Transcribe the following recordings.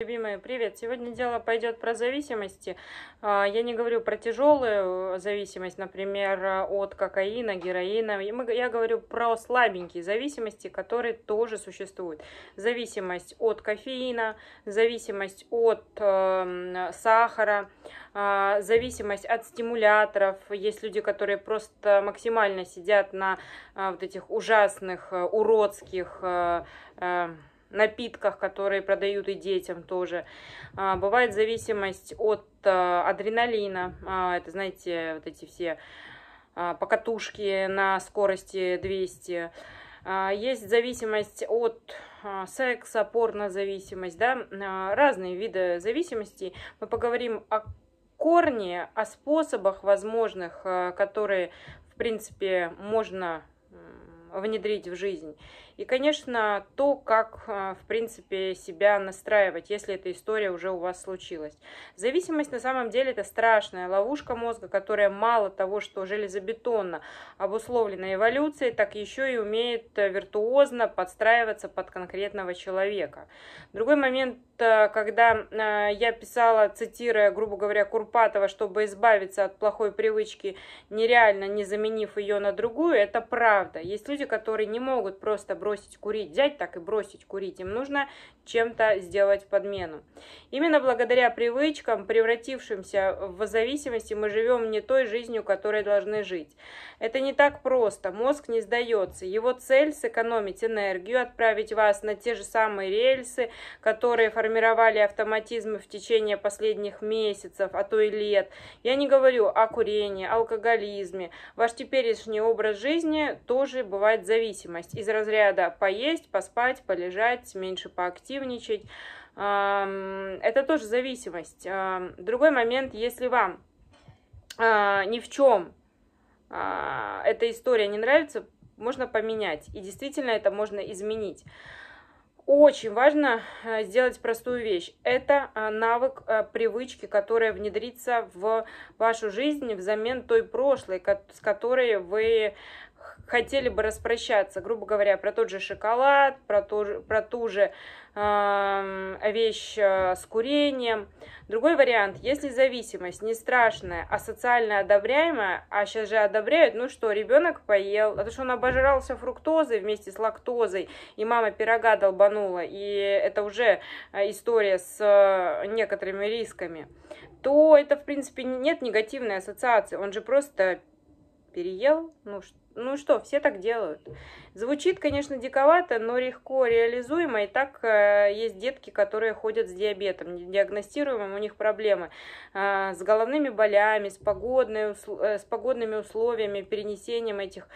Любимые, привет! Сегодня дело пойдет про зависимости. А, я не говорю про тяжелую зависимость, например, от кокаина, героина. Я говорю про слабенькие зависимости, которые тоже существуют. Зависимость от кофеина, зависимость от эм, сахара, а, зависимость от стимуляторов. Есть люди, которые просто максимально сидят на а, вот этих ужасных, э, уродских э, э, напитках, которые продают и детям тоже. А, бывает зависимость от а, адреналина, а, это, знаете, вот эти все покатушки на скорости 200. Есть зависимость от секса, порнозависимость, да, разные виды зависимостей. Мы поговорим о корне, о способах возможных, которые, в принципе, можно внедрить в жизнь. И, конечно, то, как, э, в принципе, себя настраивать, если эта история уже у вас случилась. Зависимость, на самом деле, это страшная ловушка мозга, которая мало того, что железобетонно обусловлена эволюцией, так еще и умеет э, виртуозно подстраиваться под конкретного человека. Другой момент Э, когда э, я писала, цитируя, грубо говоря, Курпатова, чтобы избавиться от плохой привычки, нереально не заменив ее на другую, это правда. Есть люди, которые не могут просто бросить курить, взять так и бросить курить. Им нужно чем-то сделать подмену. Именно благодаря привычкам, превратившимся в зависимости, мы живем не той жизнью, которой должны жить. Это не так просто. Мозг не сдается. Его цель сэкономить энергию, отправить вас на те же самые рельсы, которые формируются формировали автоматизмы в течение последних месяцев, а то и лет. Я не говорю о курении, алкоголизме. Ваш теперешний образ жизни тоже бывает зависимость. Из разряда поесть, поспать, полежать, меньше поактивничать. Это тоже зависимость. Другой момент, если вам а, ни в чем а, эта история не нравится, можно поменять. И действительно это можно изменить. Очень важно э, сделать простую вещь. Это э, навык э, привычки, которая внедрится в вашу жизнь взамен той прошлой, с которой вы хотели бы распрощаться, грубо говоря, про тот же шоколад, про, то, про ту же э, вещь э, с курением. Другой вариант, если зависимость не страшная, а социально одобряемая, а сейчас же одобряют, ну что, ребенок поел, а то что он обожрался фруктозой вместе с лактозой, и мама пирога долбанула, и это уже э, история с э, некоторыми рисками, то это, в принципе, нет негативной ассоциации, он же просто переел, ну что, ну что, все так делают. Звучит, конечно, диковато, но легко реализуемо. И так э, есть детки, которые ходят с диабетом, диагностируемым, у них проблемы э, с головными болями, с, погодной, э, с погодными условиями, перенесением этих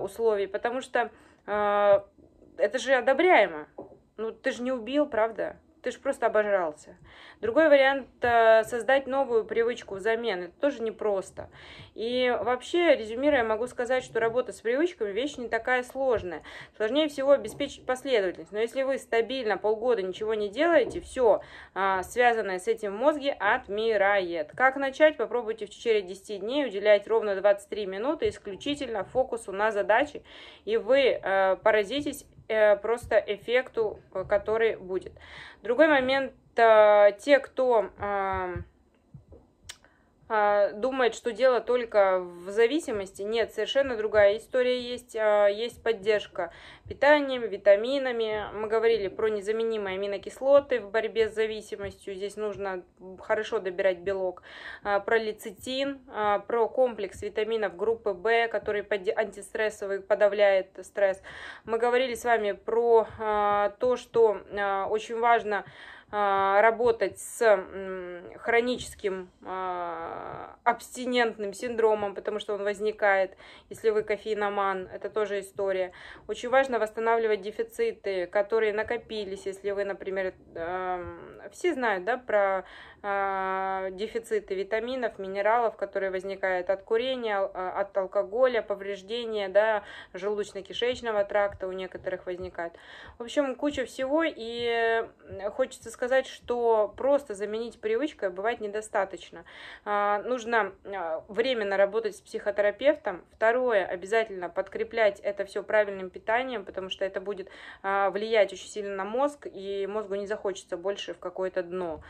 условий. Потому что это же одобряемо. Ну, ты же не убил, правда? Ты же просто обожрался. Другой вариант э, создать новую привычку взамен. Это тоже непросто. И вообще, резюмируя, могу сказать, что работа с привычками вещь не такая сложная. Сложнее всего обеспечить последовательность. Но если вы стабильно полгода ничего не делаете, все а, связанное с этим в мозге отмирает. Как начать? Попробуйте в течение 10 дней уделять ровно 23 минуты исключительно фокусу на задачи. И вы э, поразитесь Э, просто эффекту, э, который будет. Другой момент, э, те, кто... А, думает, что дело только в зависимости. Нет, совершенно другая история есть. А, есть поддержка питанием, витаминами. Мы говорили про незаменимые аминокислоты в борьбе с зависимостью. Здесь нужно хорошо добирать белок. А, про лецитин, про комплекс витаминов группы В, который антистрессовый подавляет стресс. Мы говорили с вами про то, что очень важно а, работать с хроническим а, абстинентным синдромом, потому что он возникает, если вы кофеиноман, это тоже история. Очень важно восстанавливать дефициты, которые накопились, если вы, например, эм, все знают да, про а, дефициты витаминов, минералов, которые возникают от курения, а, от алкоголя, повреждения да, желудочно-кишечного тракта у некоторых возникает. В общем, куча всего, и хочется сказать, что просто заменить привычкой бывает недостаточно. А, нужно временно работать с психотерапевтом. Второе, обязательно подкреплять это все правильным питанием, потому что это будет влиять очень сильно на мозг, и мозгу не захочется больше в какое-то дно.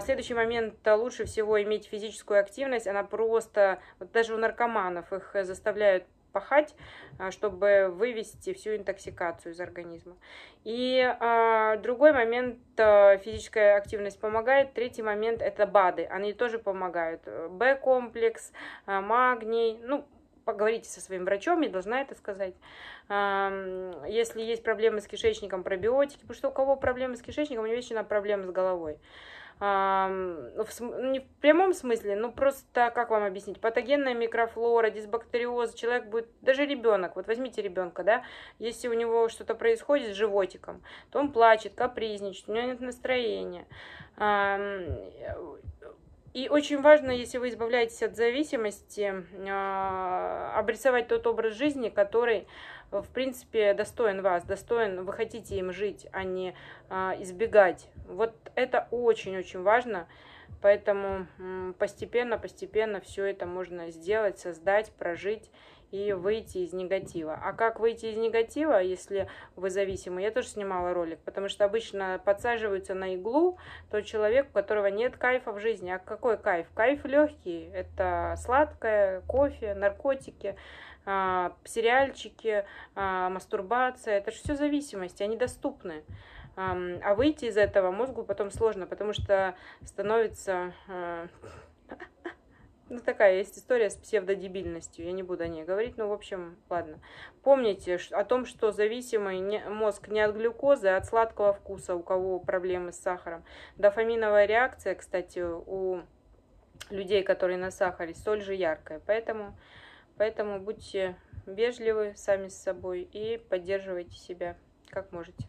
Следующий текущий момент э, лучше всего иметь физическую активность, она просто, вот даже у наркоманов их э, заставляют пахать, э, чтобы вывести всю интоксикацию из организма. И э, другой момент физическая активность помогает, третий момент это БАДы, они тоже помогают. Б комплекс, магний, ну поговорите со своим врачом, я должна это сказать. Если есть проблемы с кишечником, пробиотики, потому что у кого проблемы с кишечником, у него вечно проблемы с головой. Ну, в, не в прямом смысле, но просто, как вам объяснить, патогенная микрофлора, дисбактериоз, человек будет, даже ребенок, вот возьмите ребенка, да, если у него что-то происходит с животиком, то он плачет, капризничает, у него нет настроения и очень важно, если вы избавляетесь от зависимости, а, обрисовать тот образ жизни, который, э, в принципе, достоин вас, достоин, вы хотите им жить, а не а, избегать. Вот это очень-очень важно. Поэтому постепенно-постепенно все это можно сделать, создать, прожить и выйти из негатива. А как выйти из негатива, если вы зависимы? Я тоже снимала ролик, потому что обычно подсаживаются на иглу тот человек, у которого нет кайфа в жизни. А какой кайф? Кайф легкий. Это сладкое, кофе, наркотики, а, сериальчики, а, мастурбация. Это же все зависимости, они доступны. А выйти из этого мозгу потом сложно, потому что становится... Э, ну, такая есть история с псевдодебильностью, я не буду о ней говорить, но, ну, в общем, ладно. Помните о том, что зависимый мозг не от глюкозы, а от сладкого вкуса, у кого проблемы с сахаром. Дофаминовая реакция, кстати, у людей, которые на сахаре, соль же яркая, поэтому, поэтому будьте вежливы сами с собой и поддерживайте себя как можете.